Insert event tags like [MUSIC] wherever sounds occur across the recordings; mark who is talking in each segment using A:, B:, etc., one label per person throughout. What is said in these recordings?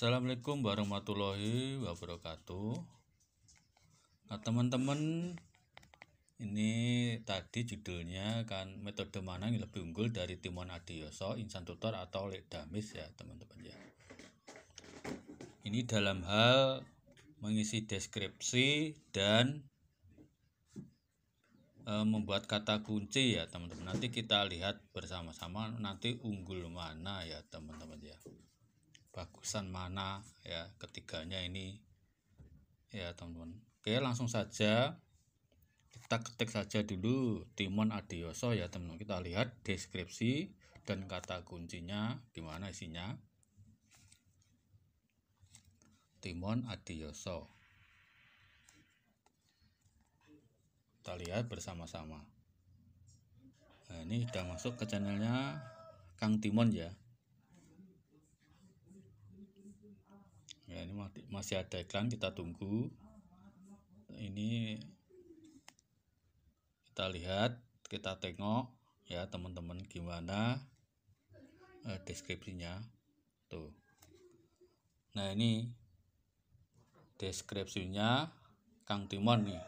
A: Assalamualaikum warahmatullahi wabarakatuh. Nah, teman-teman, ini tadi judulnya kan metode mana yang lebih unggul dari Timon Adiyoso, Insan Tutor atau Ledamis ya, teman-teman ya. Ini dalam hal mengisi deskripsi dan e, membuat kata kunci ya, teman-teman. Nanti kita lihat bersama-sama nanti unggul mana ya, teman-teman ya bagusan mana ya ketiganya ini ya teman-teman oke langsung saja kita ketik saja dulu Timon Adioso ya teman-teman kita lihat deskripsi dan kata kuncinya gimana isinya Timon Adioso kita lihat bersama-sama nah ini sudah masuk ke channelnya Kang Timon ya Nah, ini masih ada iklan kita tunggu ini kita lihat kita tengok ya teman-teman gimana eh, deskripsinya tuh nah ini deskripsinya Kang Timon nih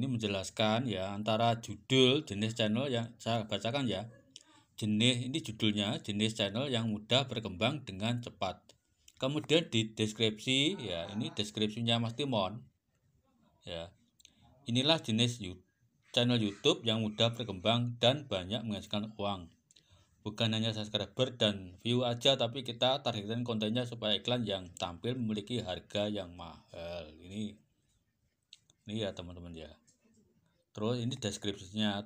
A: ini menjelaskan ya antara judul jenis channel yang saya bacakan ya jenis ini judulnya jenis channel yang mudah berkembang dengan cepat Kemudian di deskripsi ya ini deskripsinya Mas Timon. Ya. Inilah jenis channel YouTube yang mudah berkembang dan banyak menghasilkan uang. Bukan hanya subscriber dan view aja tapi kita targetkan kontennya supaya iklan yang tampil memiliki harga yang mahal. Ini ini ya teman-teman ya. Terus ini deskripsinya.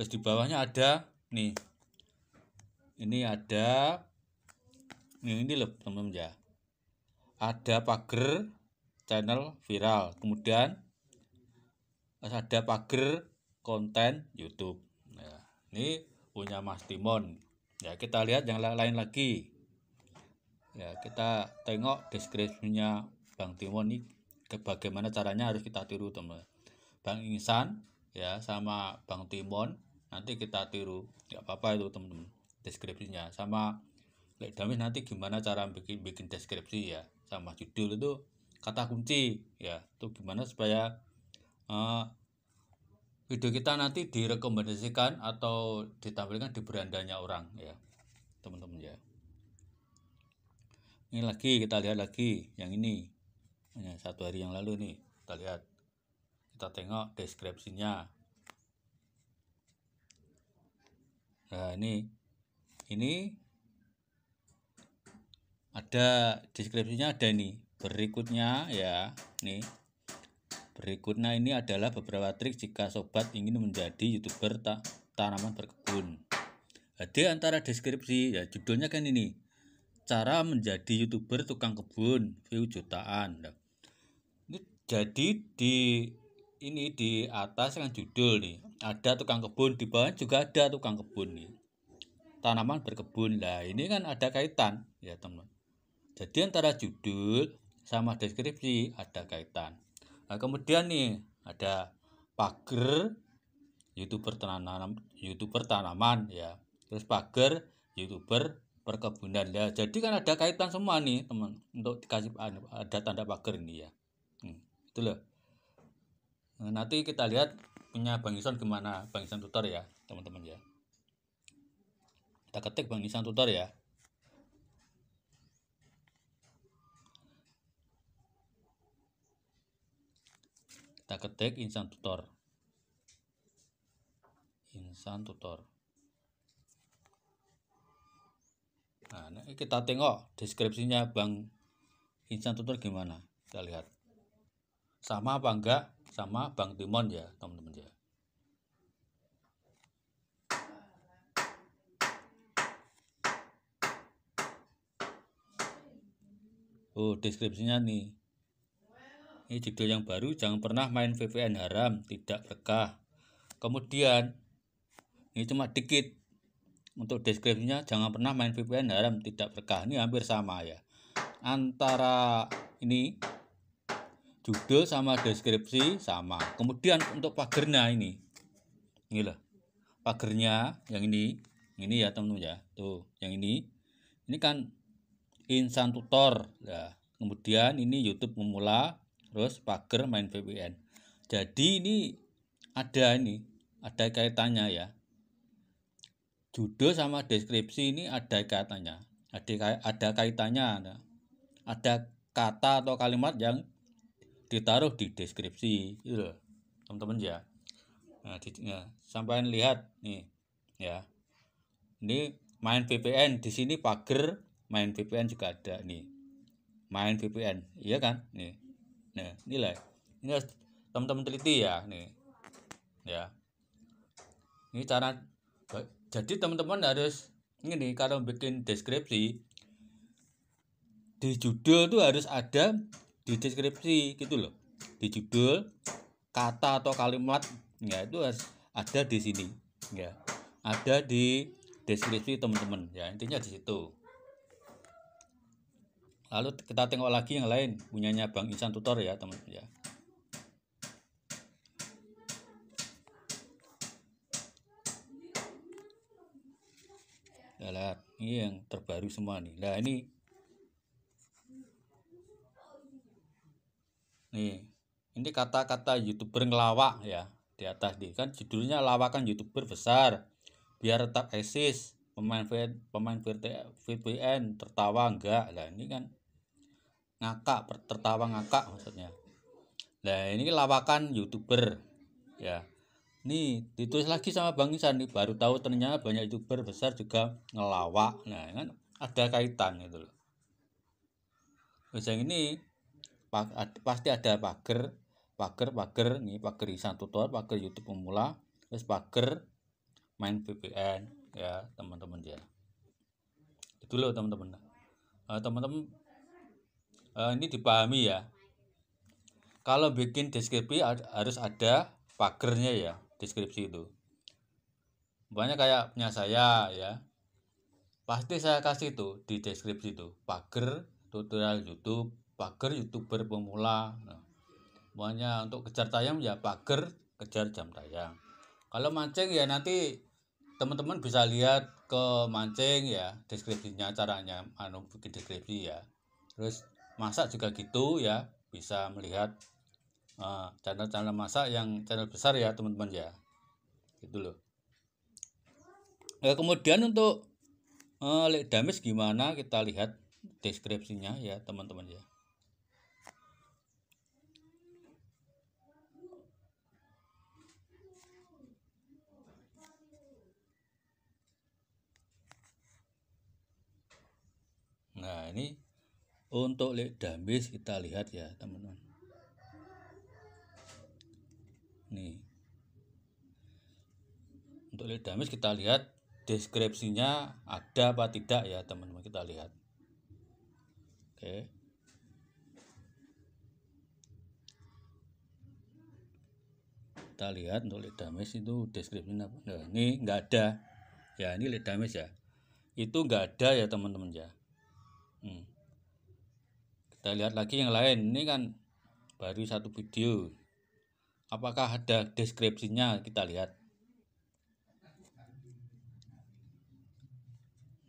A: Terus di bawahnya ada nih. Ini ada ini ini loh teman-teman ya ada pagar channel viral kemudian ada pagar konten YouTube nah, ini punya Mas Timon ya kita lihat yang lain lagi ya kita tengok deskripsinya Bang Timon ini bagaimana caranya harus kita tiru teman Bang Insan ya sama Bang Timon nanti kita tiru nggak apa-apa itu teman-teman deskripsinya sama Lek Damis nanti gimana cara bikin bikin deskripsi ya tambah judul itu kata kunci ya itu gimana supaya uh, video kita nanti direkomendasikan atau ditampilkan di berandanya orang ya teman-teman ya ini lagi kita lihat lagi yang ini hanya satu hari yang lalu nih kita lihat kita tengok deskripsinya nah ini ini ada deskripsinya ada nih berikutnya ya nih berikutnya ini adalah beberapa trik jika sobat ingin menjadi youtuber tak tanaman berkebun jadi nah, antara deskripsi ya judulnya kan ini cara menjadi youtuber tukang kebun view jutaan nah, jadi di ini di atas kan judul nih ada tukang kebun di bawah juga ada tukang kebun nih tanaman berkebun lah ini kan ada kaitan ya teman teman jadi antara judul sama deskripsi ada kaitan. Nah, kemudian nih ada pagar youtuber tanaman youtuber tanaman ya. Terus pagar youtuber perkebunan ya. Jadi kan ada kaitan semua nih teman untuk dikasih anu, ada tanda pagar ini ya. Hmm, itu loh. Nah, nanti kita lihat punya Bang Isan gimana Bang Isan tutor ya teman-teman ya. Kita ketik Bang Isan tutor ya. kita ketik insan tutor insan tutor nah ini kita tengok deskripsinya bang insan tutor gimana kita lihat sama apa enggak sama bang timon ya teman-teman ya Oh, deskripsinya nih ini judul yang baru, jangan pernah main VPN haram, tidak berkah. Kemudian, ini cuma dikit. Untuk deskripsinya, jangan pernah main VPN haram, tidak berkah. Ini hampir sama ya. Antara ini, judul sama deskripsi sama. Kemudian untuk pagernya ini. Ini loh. Pagernya yang ini. Ini ya teman-teman ya. Tuh, yang ini. Ini kan insan tutor. Ya. Kemudian ini YouTube pemula, terus pagar main VPN jadi ini ada ini ada kaitannya ya judul sama deskripsi ini ada kaitannya ada ada kaitannya ada, kata atau kalimat yang ditaruh di deskripsi gitu teman-teman ya nah, di, ya, sampai lihat nih ya ini main VPN di sini pagar main VPN juga ada nih main VPN iya kan nih Nih, nilai. Ini teman-teman teliti ya, nih. Ya. Ini cara jadi teman-teman harus ini kalau bikin deskripsi di judul tuh harus ada di deskripsi gitu loh. Di judul kata atau kalimat ya itu harus ada di sini ya. Ada di deskripsi teman-teman ya intinya di situ. Lalu kita tengok lagi yang lain, punyanya Bang Insan Tutor ya, teman ya. ya lihat ini yang terbaru semua nih nah ini nih ini kata-kata youtuber ngelawak ya di atas di kan judulnya lawakan youtuber besar biar tetap eksis pemain pemain VPN tertawa enggak lah ini kan ngakak tertawa ngakak maksudnya nah ini lawakan youtuber ya nih ditulis lagi sama Bang Isan nih baru tahu ternyata banyak youtuber besar juga ngelawak nah kan ada kaitan gitu loh yang ini pasti ada pager, pager, pager. nih pager Isan tutor pager YouTube pemula terus pager main VPN ya teman-teman ya itu loh teman-teman eh, teman-teman Eh, ini dipahami ya. Kalau bikin deskripsi harus ada pagernya ya deskripsi itu. Banyak kayak punya saya ya. Pasti saya kasih itu di deskripsi itu pager tutorial YouTube, pager youtuber pemula. Nah, banyak untuk kejar tayang ya pager kejar jam tayang. Kalau mancing ya nanti teman-teman bisa lihat ke mancing ya deskripsinya caranya anu bikin deskripsi ya terus masak juga gitu ya bisa melihat channel eh, channel-channel masak yang channel besar ya teman-teman ya gitu loh ya, kemudian untuk uh, lek damage gimana kita lihat deskripsinya ya teman-teman ya Nah, ini untuk lek damis kita lihat ya teman-teman. Nih. Untuk lek damis kita lihat deskripsinya ada apa tidak ya teman-teman kita lihat. Oke. Kita lihat untuk lead damis itu deskripsinya apa? Nah, ini nggak ada. Ya ini lead damis ya. Itu nggak ada ya teman-teman ya. Hmm kita lihat lagi yang lain ini kan baru satu video apakah ada deskripsinya kita lihat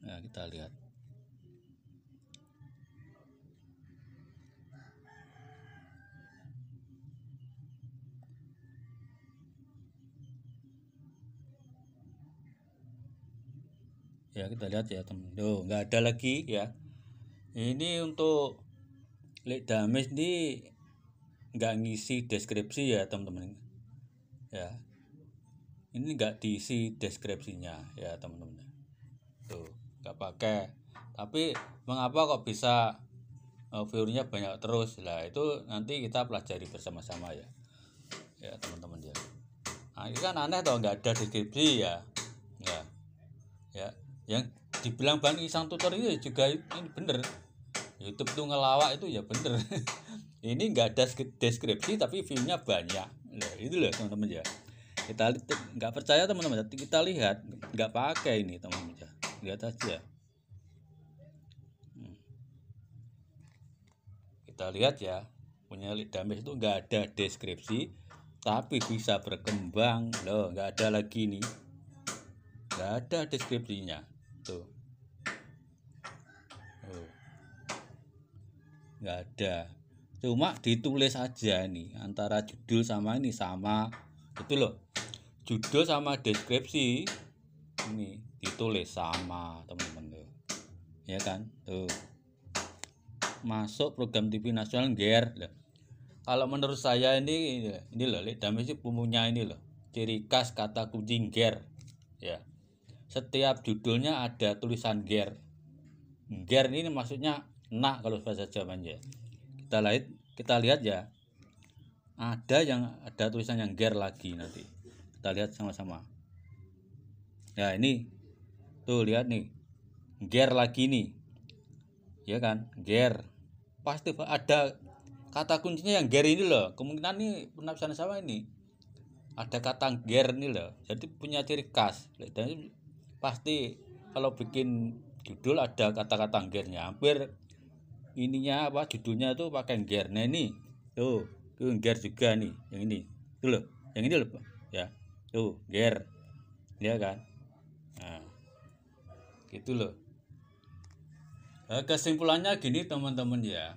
A: ya nah, kita lihat ya kita lihat ya teman tuh nggak ada lagi ya ini untuk Lek Damis di nggak ngisi deskripsi ya teman-teman ya ini nggak diisi deskripsinya ya teman-teman tuh nggak pakai tapi mengapa kok bisa uh, eh, viewernya banyak terus lah itu nanti kita pelajari bersama-sama ya ya teman-teman ya nah, ini kan aneh tau nggak ada deskripsi ya ya ya yang dibilang bang isang tutor itu juga ini bener YouTube tuh ngelawak itu ya bener [LAUGHS] ini nggak ada deskripsi tapi filmnya banyak nah, itu loh teman-teman ya kita nggak percaya teman-teman ya. kita lihat nggak pakai ini teman-teman ya lihat aja hmm. kita lihat ya punya damis itu nggak ada deskripsi tapi bisa berkembang loh nggak ada lagi nih nggak ada deskripsinya tuh nggak ada cuma ditulis aja nih antara judul sama ini sama itu loh judul sama deskripsi ini ditulis sama teman-teman tuh ya kan tuh masuk program TV nasional gear loh. kalau menurut saya ini ini loh sih punya ini loh ciri khas kata kucing gear ya setiap judulnya ada tulisan GER GER ini maksudnya nak kalau bahasa Jawanya kita lihat kita lihat ya ada yang ada tulisan yang ger lagi nanti kita lihat sama-sama ya ini tuh lihat nih ger lagi nih ya kan ger pasti ada kata kuncinya yang ger ini loh kemungkinan nih penafsiran sama ini ada kata ger nih loh jadi punya ciri khas dan pasti kalau bikin judul ada kata-kata gernya hampir ininya apa judulnya tuh pakai gear nah ini tuh tuh gear juga nih yang ini tuh loh yang ini loh ya tuh gear ya kan nah gitu loh nah, kesimpulannya gini teman-teman ya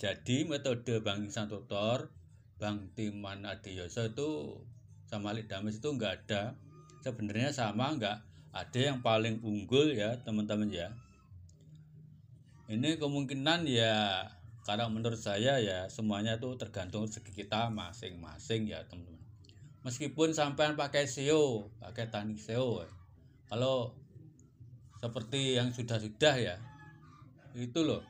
A: jadi metode Bang Insan Tutor Bang Timan Adiyoso itu sama Lik Damis itu enggak ada sebenarnya sama enggak ada yang paling unggul ya teman-teman ya ini kemungkinan ya karena menurut saya ya semuanya itu tergantung segi kita masing-masing ya teman-teman meskipun sampean pakai SEO pakai teknik SEO kalau seperti yang sudah-sudah ya itu loh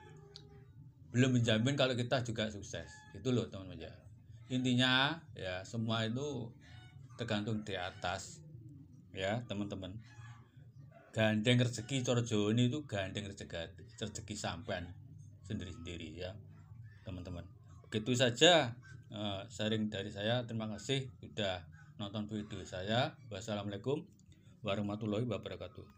A: belum menjamin kalau kita juga sukses itu loh teman-teman ya intinya ya semua itu tergantung di atas ya teman-teman gandeng rezeki torjoni itu gandeng rezeki rezeki sampean sendiri-sendiri ya teman-teman begitu saja uh, sharing dari saya terima kasih sudah nonton video saya wassalamualaikum warahmatullahi wabarakatuh